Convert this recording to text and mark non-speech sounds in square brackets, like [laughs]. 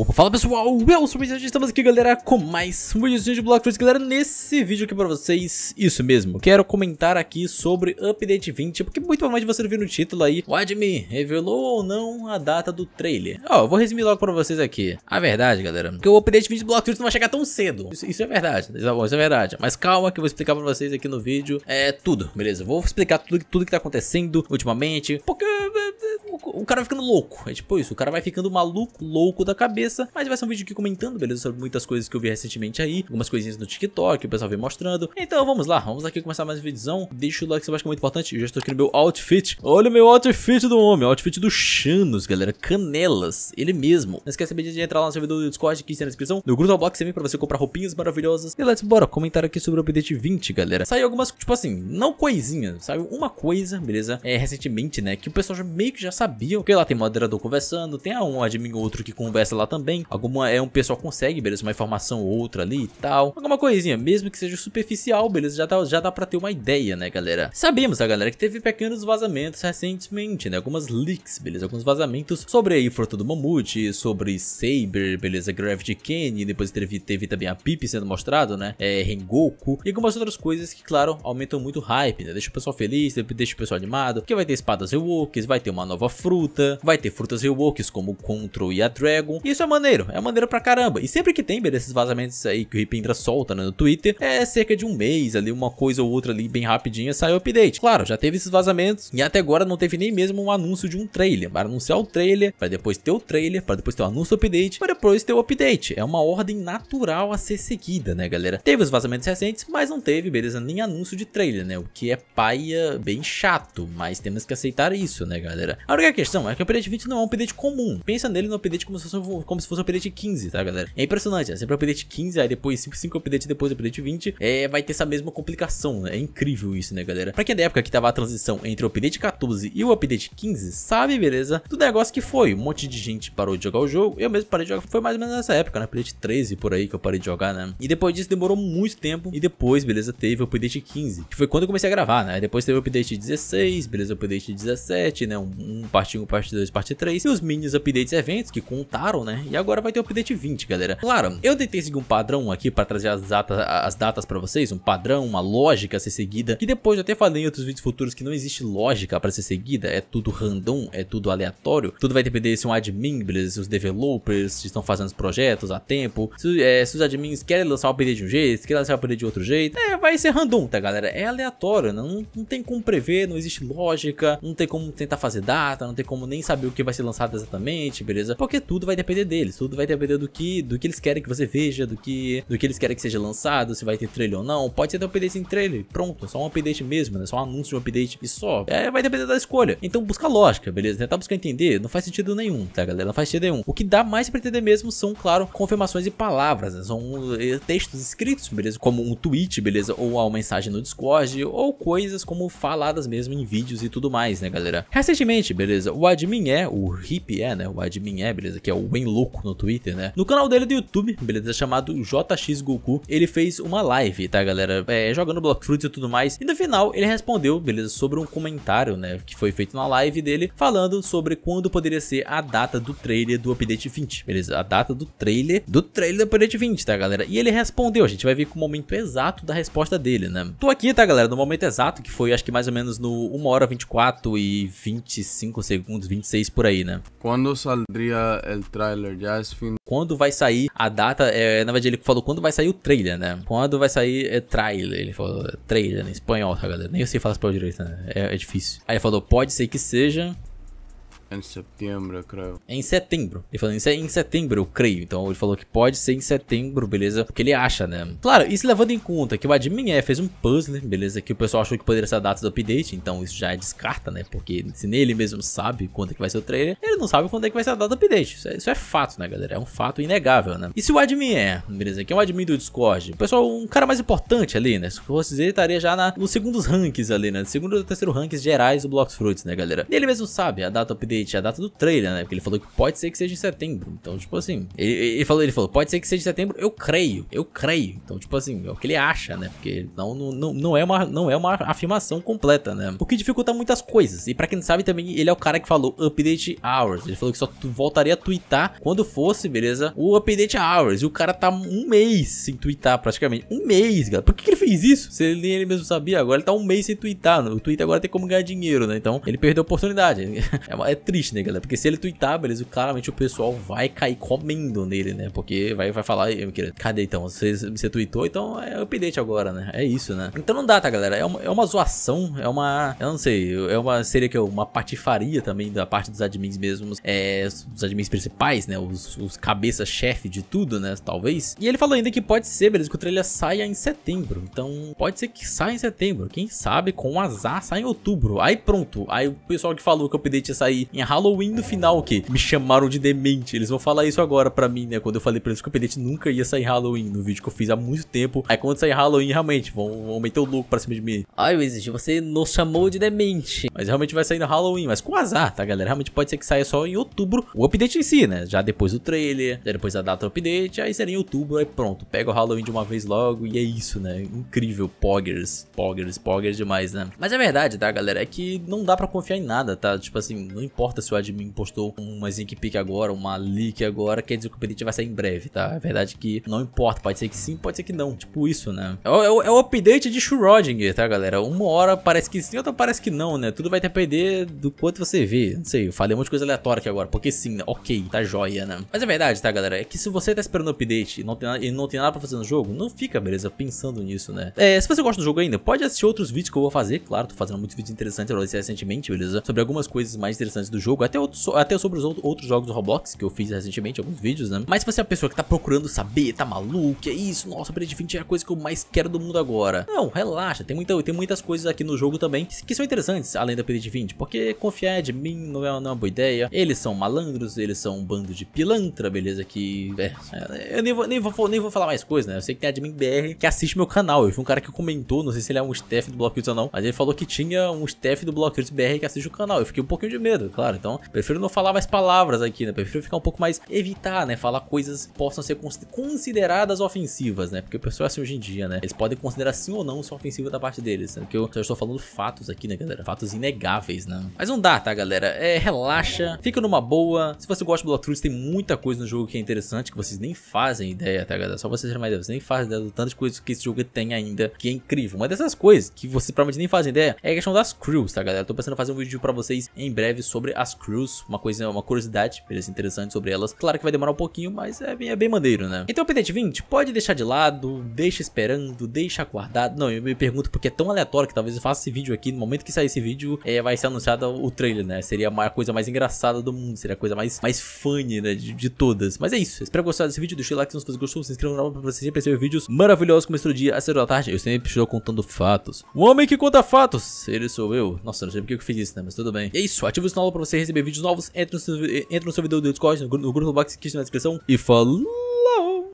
Opa, fala pessoal, eu sou o Vicente, estamos aqui galera com mais um vídeo de Block Galera, nesse vídeo aqui pra vocês, isso mesmo, quero comentar aqui sobre Update 20 Porque muito mais de você viu no título aí, o Admin revelou ou não a data do trailer Ó, oh, vou resumir logo pra vocês aqui A verdade galera, que o Update 20 de Block não vai chegar tão cedo isso, isso, é verdade, tá bom, isso é verdade Mas calma que eu vou explicar pra vocês aqui no vídeo, é tudo, beleza? Vou explicar tudo, tudo que tá acontecendo ultimamente Porque eh, eh, o, o cara vai ficando louco, é tipo isso, o cara vai ficando maluco, louco da cabeça mas vai ser um vídeo aqui comentando, beleza, sobre muitas coisas que eu vi recentemente aí, algumas coisinhas no TikTok, o pessoal vem mostrando. Então vamos lá, vamos aqui começar mais um videozão. Deixa o like se você acha que é muito importante, eu já estou aqui no meu outfit. Olha o meu outfit do homem, outfit do Chanos, galera, canelas, ele mesmo. Não esquece de entrar lá no servidor do Discord, que está na descrição, no Grupo Box também, pra você comprar roupinhas maravilhosas. E let's bora comentar aqui sobre o update 20, galera. Saiu algumas, tipo assim, não coisinhas, saiu uma coisa, beleza, é, recentemente, né, que o pessoal já meio que já sabia, porque lá tem moderador conversando, tem um admin outro que conversa lá também, também. Alguma é um pessoal consegue, beleza, uma informação ou outra ali e tal. Alguma coisinha, mesmo que seja superficial, beleza, já dá, tá, já dá pra ter uma ideia, né, galera? Sabemos, a galera, que teve pequenos vazamentos recentemente, né, algumas leaks, beleza, alguns vazamentos sobre a fruta do Mamute, sobre Saber, beleza, Gravity Canyon, depois teve, teve também a Pip sendo mostrado, né, é, Rengoku e algumas outras coisas que, claro, aumentam muito o hype, né, deixa o pessoal feliz, deixa o pessoal animado, que vai ter espadas reworks, vai ter uma nova fruta, vai ter frutas reworks como o Control e a Dragon, isso isso é maneiro, é maneiro pra caramba. E sempre que tem, beleza, esses vazamentos aí que o Ripindra solta né, no Twitter, é cerca de um mês ali, uma coisa ou outra ali bem rapidinho sai o update. Claro, já teve esses vazamentos e até agora não teve nem mesmo um anúncio de um trailer. Para anunciar o trailer, para depois ter o trailer, para depois ter o anúncio update, para depois ter o update. É uma ordem natural a ser seguida, né, galera? Teve os vazamentos recentes, mas não teve, beleza, nem anúncio de trailer, né? O que é paia bem chato, mas temos que aceitar isso, né, galera? A única questão é que o update 20 não é um update comum. Pensa nele no update como se fosse um como se fosse o update 15, tá, galera? É impressionante, é sempre o update 15, aí depois 5, 5 update, depois o update 20, é, vai ter essa mesma complicação, né? É incrível isso, né, galera? Pra quem é da época que tava a transição entre o update 14 e o update 15, sabe, beleza? Do negócio que foi, um monte de gente parou de jogar o jogo, eu mesmo parei de jogar, foi mais ou menos nessa época, né? Update 13 por aí que eu parei de jogar, né? E depois disso demorou muito tempo, e depois, beleza, teve o update 15, que foi quando eu comecei a gravar, né? Depois teve o update 16, beleza, o update 17, né? Um, um parte 1, parte 2, parte 3, e os mini updates eventos que contaram, né? E agora vai ter o update 20, galera. Claro, eu tentei seguir um padrão aqui para trazer as datas, as datas para vocês, um padrão, uma lógica a ser seguida, que depois eu até falei em outros vídeos futuros que não existe lógica para ser seguida, é tudo random, é tudo aleatório, tudo vai depender se um admin, beleza, se os developers estão fazendo os projetos a tempo, se, é, se os admins querem lançar o update de um jeito, se querem lançar o update de outro jeito, é, vai ser random, tá galera? É aleatório, não, não tem como prever, não existe lógica, não tem como tentar fazer data, não tem como nem saber o que vai ser lançado exatamente, beleza? Porque tudo vai depender deles. Tudo vai depender do que, do que eles querem que você veja, do que, do que eles querem que seja lançado, se vai ter trailer ou não. Pode ser até um update sem trailer. Pronto, é só um update mesmo, né? Só um anúncio de um update e só. É, vai depender da escolha. Então busca lógica, beleza? Tentar tá buscar entender não faz sentido nenhum, tá, galera? Não faz sentido nenhum. O que dá mais pra entender mesmo são, claro, confirmações e palavras, né? São eh, textos escritos, beleza? Como um tweet, beleza? Ou uma mensagem no Discord, ou coisas como faladas mesmo em vídeos e tudo mais, né, galera? Recentemente, beleza? O admin é, o hip é, né? O admin é, beleza? Que é o Wenlo louco no Twitter, né? No canal dele do YouTube, beleza? Chamado JX Goku, ele fez uma live, tá, galera? É, jogando Block Fruits e tudo mais. E no final, ele respondeu, beleza? Sobre um comentário, né? Que foi feito na live dele, falando sobre quando poderia ser a data do trailer do update 20, beleza? A data do trailer, do trailer do update 20, tá, galera? E ele respondeu, a gente vai ver com o momento exato da resposta dele, né? Tô aqui, tá, galera? No momento exato, que foi acho que mais ou menos no 1 hora 24 e 25 segundos, 26 por aí, né? Quando saldria o trailer? Quando vai sair a data, é, na verdade ele falou quando vai sair o trailer, né? Quando vai sair é trailer, ele falou trailer em né? espanhol, tá galera? Nem eu sei falar espanhol direito, né? É, é difícil. Aí ele falou, pode ser que seja é em setembro, eu creio. É em setembro. Ele falou, é em setembro, eu creio. Então ele falou que pode ser em setembro, beleza? Porque ele acha, né? Claro, isso levando em conta que o admin é, fez um puzzle, beleza? Que o pessoal achou que poderia ser a data do update. Então isso já descarta, né? Porque se nem ele mesmo sabe quando é que vai ser o trailer, ele não sabe quando é que vai ser a data do update. Isso é, isso é fato, né, galera? É um fato inegável, né? E se o admin é, beleza? Que é um admin do Discord. O pessoal, um cara mais importante ali, né? Se fosse ele estaria já na, nos segundos rankings ali, né? Segundo ou terceiro rankings gerais do Blox Fruits, né, galera? E ele mesmo sabe a data do update a data do trailer, né? Porque ele falou que pode ser que seja em setembro. Então, tipo assim, ele, ele falou, ele falou, pode ser que seja em setembro, eu creio, eu creio. Então, tipo assim, é o que ele acha, né? Porque não, não, não, é, uma, não é uma afirmação completa, né? O que dificulta muitas coisas. E para quem não sabe também, ele é o cara que falou update hours. Ele falou que só voltaria a twittar quando fosse, beleza? O update hours. E o cara tá um mês sem twittar praticamente. Um mês, galera. Por que, que ele fez isso? Se ele, nem ele mesmo sabia, agora ele tá um mês sem twittar. Né? O Twitter agora tem como ganhar dinheiro, né? Então, ele perdeu a oportunidade. [laughs] é, uma, é triste, né, galera? Porque se ele twittar, beleza, claramente o pessoal vai cair comendo nele, né? Porque vai, vai falar, cadê então? Você, você tweetou, então é update agora, né? É isso, né? Então não dá, tá, galera? É uma, é uma zoação, é uma. Eu não sei, é uma. Seria que uma patifaria também da parte dos admins mesmos. É, os admins principais, né? Os, os cabeça-chefe de tudo, né? Talvez. E ele falou ainda que pode ser, beleza, que o trailer saia em setembro. Então, pode ser que saia em setembro. Quem sabe, com azar, sai em outubro. Aí pronto. Aí o pessoal que falou que o update ia sair em em Halloween no final que me chamaram de demente. Eles vão falar isso agora pra mim, né? Quando eu falei pra eles que o pendente nunca ia sair Halloween no vídeo que eu fiz há muito tempo. Aí quando sair Halloween, realmente, vão, vão meter o louco pra cima de mim. Ai, Wizard, você nos chamou de demente. Mas realmente vai sair no Halloween, mas com azar, tá, galera? Realmente pode ser que saia só em outubro o update em si, né? Já depois do trailer, depois da data do update, aí seria em outubro, aí pronto. Pega o Halloween de uma vez logo e é isso, né? Incrível, poggers, poggers, poggers demais, né? Mas é verdade, tá, galera? É que não dá pra confiar em nada, tá? Tipo assim, não importa importa se o admin postou uma Zinc Pick agora, uma Leak agora, quer dizer que o update vai sair em breve, tá? É verdade que não importa, pode ser que sim, pode ser que não. Tipo isso, né? É o, é o é update de Schrodinger, tá, galera? Uma hora parece que sim, outra parece que não, né? Tudo vai depender do quanto você vê. Não sei, eu falei um monte de coisa aleatória aqui agora, porque sim, né? ok, tá joia, né? Mas é verdade, tá, galera? É que se você tá esperando o update e não tem, nada, e não tem nada pra fazer no jogo, não fica, beleza, pensando nisso, né? É, se você gosta do jogo ainda, pode assistir outros vídeos que eu vou fazer, claro, tô fazendo muitos vídeos interessantes recentemente, beleza? Sobre algumas coisas mais interessantes do jogo, até, outros, até sobre os outros jogos do Roblox, que eu fiz recentemente, alguns vídeos, né? Mas se você é uma pessoa que tá procurando saber, tá maluco, é isso, nossa, Bridge 20 é a coisa que eu mais quero do mundo agora. Não, relaxa, tem, muita, tem muitas coisas aqui no jogo também que, que são interessantes, além da Bridge 20, porque confiar é de mim é, não é, uma boa ideia, eles são malandros, eles são um bando de pilantra, beleza, que... É, é eu nem vou, nem, vou, nem vou falar mais coisa, né? Eu sei que tem admin BR que assiste meu canal, eu vi um cara que comentou, não sei se ele é um staff do Blockers ou não, mas ele falou que tinha um staff do Blockers BR que assiste o canal, eu fiquei um pouquinho de medo, claro. Então, prefiro não falar mais palavras aqui, né? Prefiro ficar um pouco mais evitar, né? Falar coisas que possam ser consideradas ofensivas, né? Porque o pessoal é assim hoje em dia, né? Eles podem considerar sim ou não ser ofensiva da parte deles, sendo né? que eu só estou falando fatos aqui, né, galera? Fatos inegáveis, né? Mas não dá, tá, galera? É, relaxa, fica numa boa. Se você gosta do Blatruz, tem muita coisa no jogo que é interessante que vocês nem fazem ideia, tá, galera? Só vocês terem mais ideia, vocês nem fazem ideia do tanto de coisas que esse jogo tem ainda, que é incrível. Uma dessas coisas que vocês provavelmente nem fazem ideia é a questão das crews, tá, galera? Eu tô pensando em fazer um vídeo para vocês em breve sobre sobre as crews, uma coisa, uma curiosidade, beleza, interessante sobre elas. Claro que vai demorar um pouquinho, mas é bem, é bem maneiro, né? Então, Pendente 20, pode deixar de lado, deixa esperando, deixa guardado. Não, eu me pergunto porque é tão aleatório que talvez eu faça esse vídeo aqui, no momento que sair esse vídeo, é, vai ser anunciado o trailer, né? Seria a coisa mais engraçada do mundo, seria a coisa mais, mais funny, né, de, de todas. Mas é isso, espero gostar desse vídeo, deixa o like se você gostou, se inscreva no canal pra você sempre receber vídeos maravilhosos como do dia, às 0 da tarde, eu sempre estou contando fatos. O homem que conta fatos, ele sou eu. Nossa, não sei porque eu fiz isso, né, mas tudo bem. E é isso, ativa o sinal pra para você receber vídeos novos, entre no, seu, entre no servidor do Discord, no, no grupo do Box que está na descrição. E falou!